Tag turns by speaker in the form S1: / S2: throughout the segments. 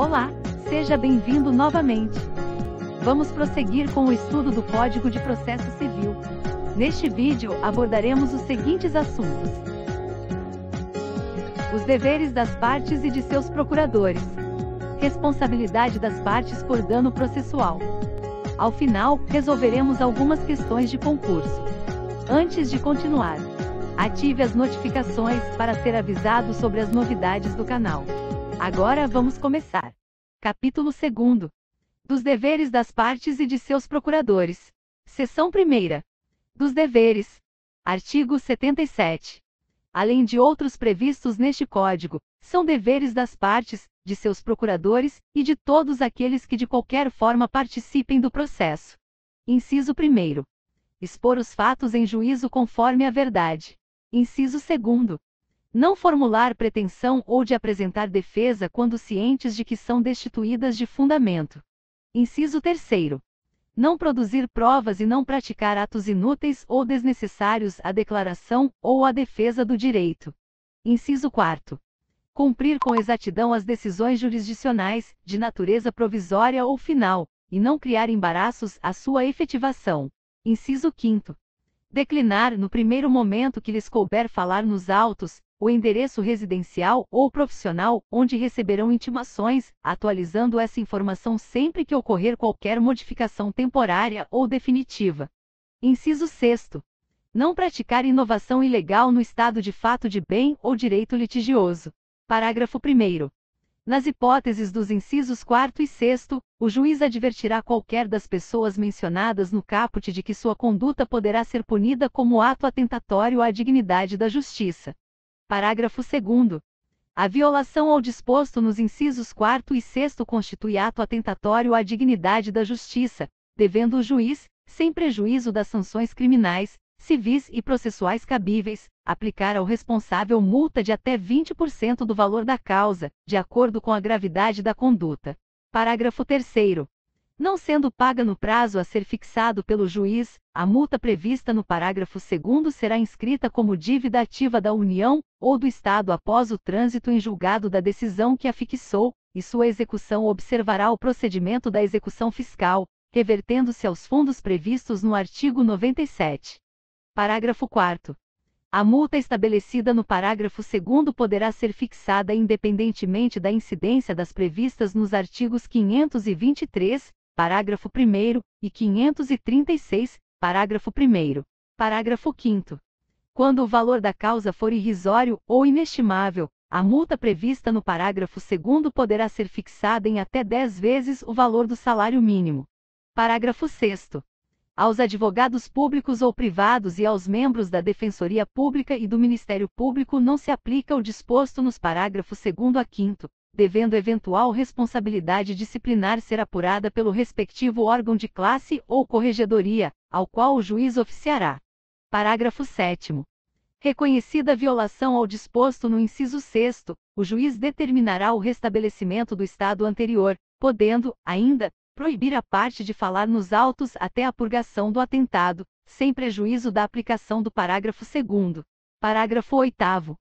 S1: Olá, seja bem-vindo novamente. Vamos prosseguir com o estudo do Código de Processo Civil. Neste vídeo abordaremos os seguintes assuntos: os deveres das partes e de seus procuradores, responsabilidade das partes por dano processual. Ao final, resolveremos algumas questões de concurso. Antes de continuar, ative as notificações para ser avisado sobre as novidades do canal. Agora vamos começar. Capítulo 2 Dos deveres das partes e de seus procuradores. Seção 1 Dos deveres. Artigo 77. Além de outros previstos neste Código, são deveres das partes, de seus procuradores e de todos aqueles que de qualquer forma participem do processo. Inciso 1. Expor os fatos em juízo conforme a verdade. Inciso 2. Não formular pretensão ou de apresentar defesa quando cientes de que são destituídas de fundamento. Inciso 3 não produzir provas e não praticar atos inúteis ou desnecessários à declaração ou à defesa do direito. Inciso 4. Cumprir com exatidão as decisões jurisdicionais, de natureza provisória ou final, e não criar embaraços à sua efetivação. Inciso 5. Declinar, no primeiro momento que lhes couber falar nos autos, o endereço residencial ou profissional onde receberão intimações, atualizando essa informação sempre que ocorrer qualquer modificação temporária ou definitiva. Inciso 6. Não praticar inovação ilegal no estado de fato de bem ou direito litigioso. Parágrafo 1. Nas hipóteses dos incisos 4 e 6, o juiz advertirá qualquer das pessoas mencionadas no caput de que sua conduta poderá ser punida como ato atentatório à dignidade da justiça. Parágrafo 2 a violação ao disposto nos incisos 4 e 6 constitui ato atentatório à dignidade da justiça, devendo o juiz, sem prejuízo das sanções criminais, civis e processuais cabíveis, aplicar ao responsável multa de até 20% do valor da causa, de acordo com a gravidade da conduta. Parágrafo 3. Não sendo paga no prazo a ser fixado pelo juiz, a multa prevista no parágrafo 2 será inscrita como dívida ativa da União ou do Estado após o trânsito em julgado da decisão que a fixou, e sua execução observará o procedimento da execução fiscal, revertendo-se aos fundos previstos no artigo 97. Parágrafo 4. A multa estabelecida no parágrafo 2 poderá ser fixada independentemente da incidência das previstas nos artigos 523, parágrafo 1 e 536, parágrafo 1 Parágrafo 5 Quando o valor da causa for irrisório ou inestimável, a multa prevista no parágrafo 2 poderá ser fixada em até 10 vezes o valor do salário mínimo. Parágrafo 6 Aos advogados públicos ou privados e aos membros da Defensoria Pública e do Ministério Público não se aplica o disposto nos parágrafos 2 a 5 devendo eventual responsabilidade disciplinar ser apurada pelo respectivo órgão de classe ou corregedoria, ao qual o juiz oficiará. Parágrafo 7. Reconhecida a violação ao disposto no inciso 6, o juiz determinará o restabelecimento do estado anterior, podendo, ainda, proibir a parte de falar nos autos até a purgação do atentado, sem prejuízo da aplicação do parágrafo 2. Parágrafo 8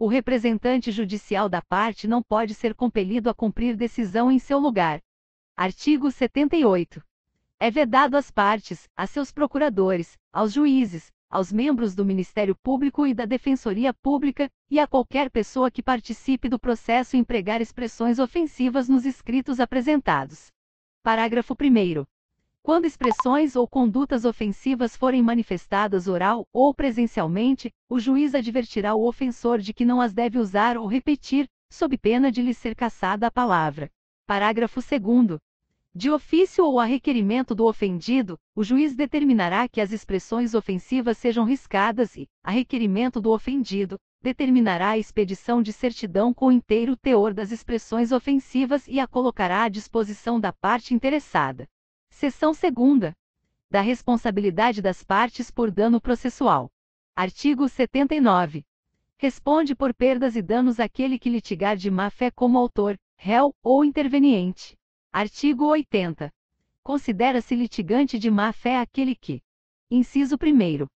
S1: o representante judicial da parte não pode ser compelido a cumprir decisão em seu lugar. Artigo 78. É vedado às partes, a seus procuradores, aos juízes, aos membros do Ministério Público e da Defensoria Pública, e a qualquer pessoa que participe do processo empregar expressões ofensivas nos escritos apresentados. Parágrafo 1. Quando expressões ou condutas ofensivas forem manifestadas oral ou presencialmente, o juiz advertirá o ofensor de que não as deve usar ou repetir, sob pena de lhe ser cassada a palavra. Parágrafo 2. De ofício ou a requerimento do ofendido, o juiz determinará que as expressões ofensivas sejam riscadas e, a requerimento do ofendido, determinará a expedição de certidão com o inteiro teor das expressões ofensivas e a colocará à disposição da parte interessada. Seção 2. Da responsabilidade das partes por dano processual. Artigo 79. Responde por perdas e danos aquele que litigar de má fé como autor, réu ou interveniente. Artigo 80. Considera-se litigante de má fé aquele que. Inciso 1.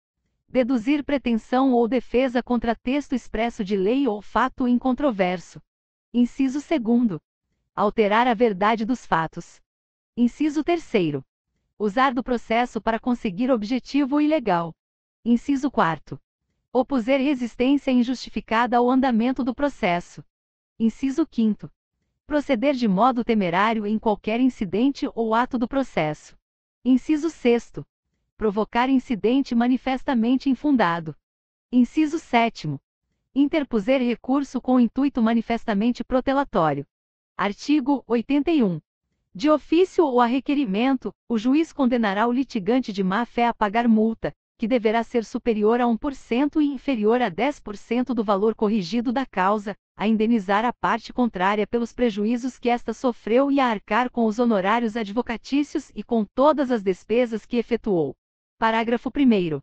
S1: Deduzir pretensão ou defesa contra texto expresso de lei ou fato incontroverso. Inciso 2. Alterar a verdade dos fatos. Inciso 3. Usar do processo para conseguir objetivo ilegal. Inciso 4. Opuser resistência injustificada ao andamento do processo. Inciso 5. Proceder de modo temerário em qualquer incidente ou ato do processo. Inciso 6. Provocar incidente manifestamente infundado. Inciso 7. Interpuser recurso com intuito manifestamente protelatório. Artigo 81. De ofício ou a requerimento, o juiz condenará o litigante de má-fé a pagar multa, que deverá ser superior a 1% e inferior a 10% do valor corrigido da causa, a indenizar a parte contrária pelos prejuízos que esta sofreu e a arcar com os honorários advocatícios e com todas as despesas que efetuou. Parágrafo 1.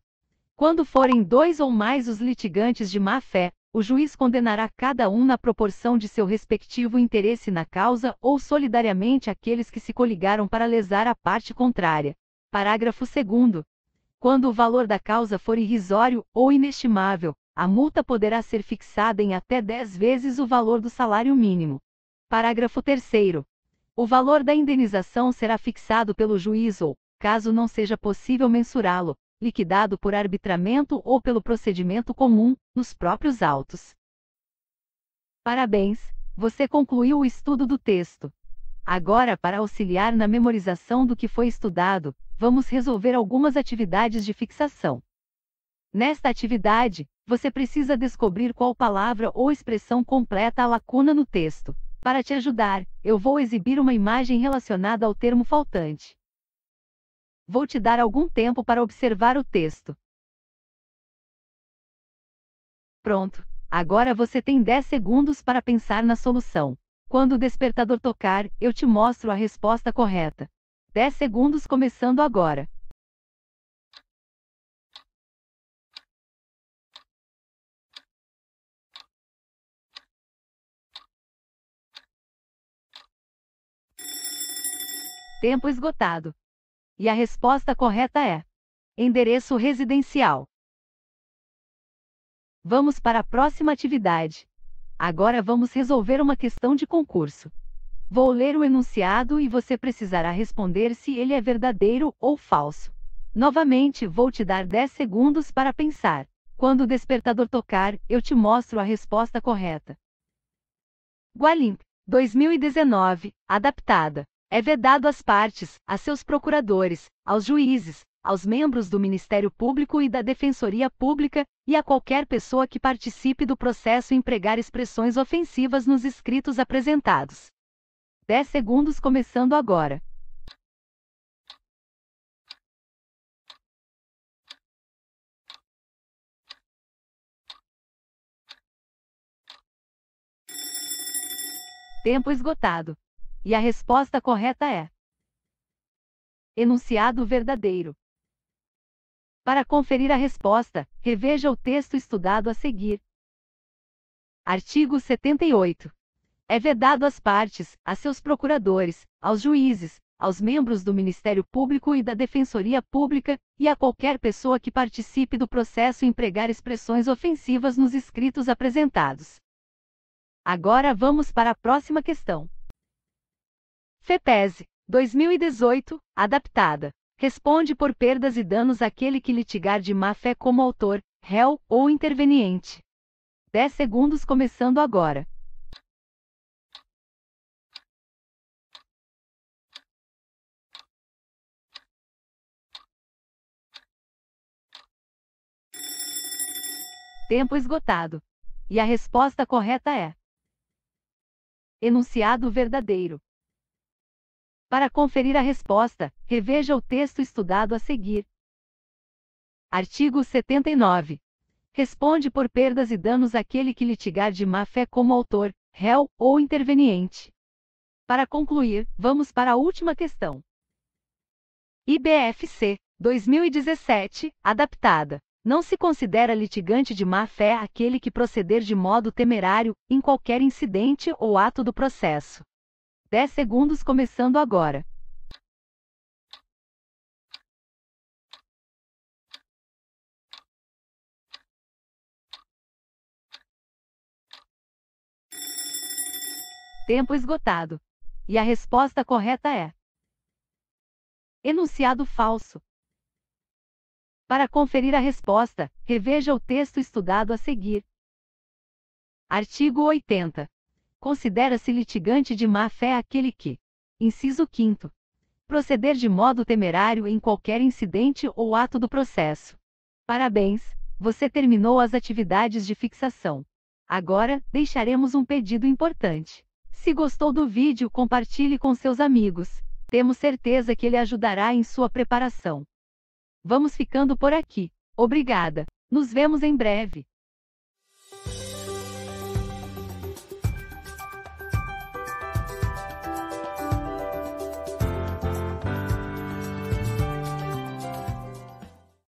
S1: Quando forem dois ou mais os litigantes de má-fé, o juiz condenará cada um na proporção de seu respectivo interesse na causa ou solidariamente aqueles que se coligaram para lesar a parte contrária. Parágrafo 2. Quando o valor da causa for irrisório ou inestimável, a multa poderá ser fixada em até 10 vezes o valor do salário mínimo. Parágrafo 3. O valor da indenização será fixado pelo juiz ou, caso não seja possível mensurá-lo, liquidado por arbitramento ou pelo procedimento comum, nos próprios autos. Parabéns, você concluiu o estudo do texto. Agora, para auxiliar na memorização do que foi estudado, vamos resolver algumas atividades de fixação. Nesta atividade, você precisa descobrir qual palavra ou expressão completa a lacuna no texto. Para te ajudar, eu vou exibir uma imagem relacionada ao termo faltante. Vou te dar algum tempo para observar o texto. Pronto, agora você tem 10 segundos para pensar na solução. Quando o despertador tocar, eu te mostro a resposta correta. 10 segundos começando agora. Tempo esgotado. E a resposta correta é: endereço residencial. Vamos para a próxima atividade. Agora vamos resolver uma questão de concurso. Vou ler o enunciado e você precisará responder se ele é verdadeiro ou falso. Novamente, vou te dar 10 segundos para pensar. Quando o despertador tocar, eu te mostro a resposta correta. Gualimp, 2019, adaptada é vedado às partes, a seus procuradores, aos juízes, aos membros do Ministério Público e da Defensoria Pública, e a qualquer pessoa que participe do processo empregar expressões ofensivas nos escritos apresentados. 10 segundos começando agora. Tempo esgotado. E a resposta correta é: Enunciado verdadeiro. Para conferir a resposta, reveja o texto estudado a seguir. Artigo 78. É vedado às partes, a seus procuradores, aos juízes, aos membros do Ministério Público e da Defensoria Pública, e a qualquer pessoa que participe do processo empregar expressões ofensivas nos escritos apresentados. Agora vamos para a próxima questão. FEPES, 2018, adaptada. Responde por perdas e danos aquele que litigar de má fé como autor, réu ou interveniente. 10 segundos começando agora. Tempo esgotado. E a resposta correta é: Enunciado verdadeiro. Para conferir a resposta, reveja o texto estudado a seguir. Artigo 79. Responde por perdas e danos aquele que litigar de má fé como autor, réu ou interveniente. Para concluir, vamos para a última questão. IBFC 2017, adaptada. Não se considera litigante de má fé aquele que proceder de modo temerário em qualquer incidente ou ato do processo. 10 segundos começando agora. Tempo esgotado. E a resposta correta é. Enunciado falso. Para conferir a resposta, reveja o texto estudado a seguir. Artigo 80. Considera-se litigante de má-fé aquele que, inciso 5 proceder de modo temerário em qualquer incidente ou ato do processo. Parabéns, você terminou as atividades de fixação. Agora, deixaremos um pedido importante. Se gostou do vídeo, compartilhe com seus amigos. Temos certeza que ele ajudará em sua preparação. Vamos ficando por aqui. Obrigada. Nos vemos em breve.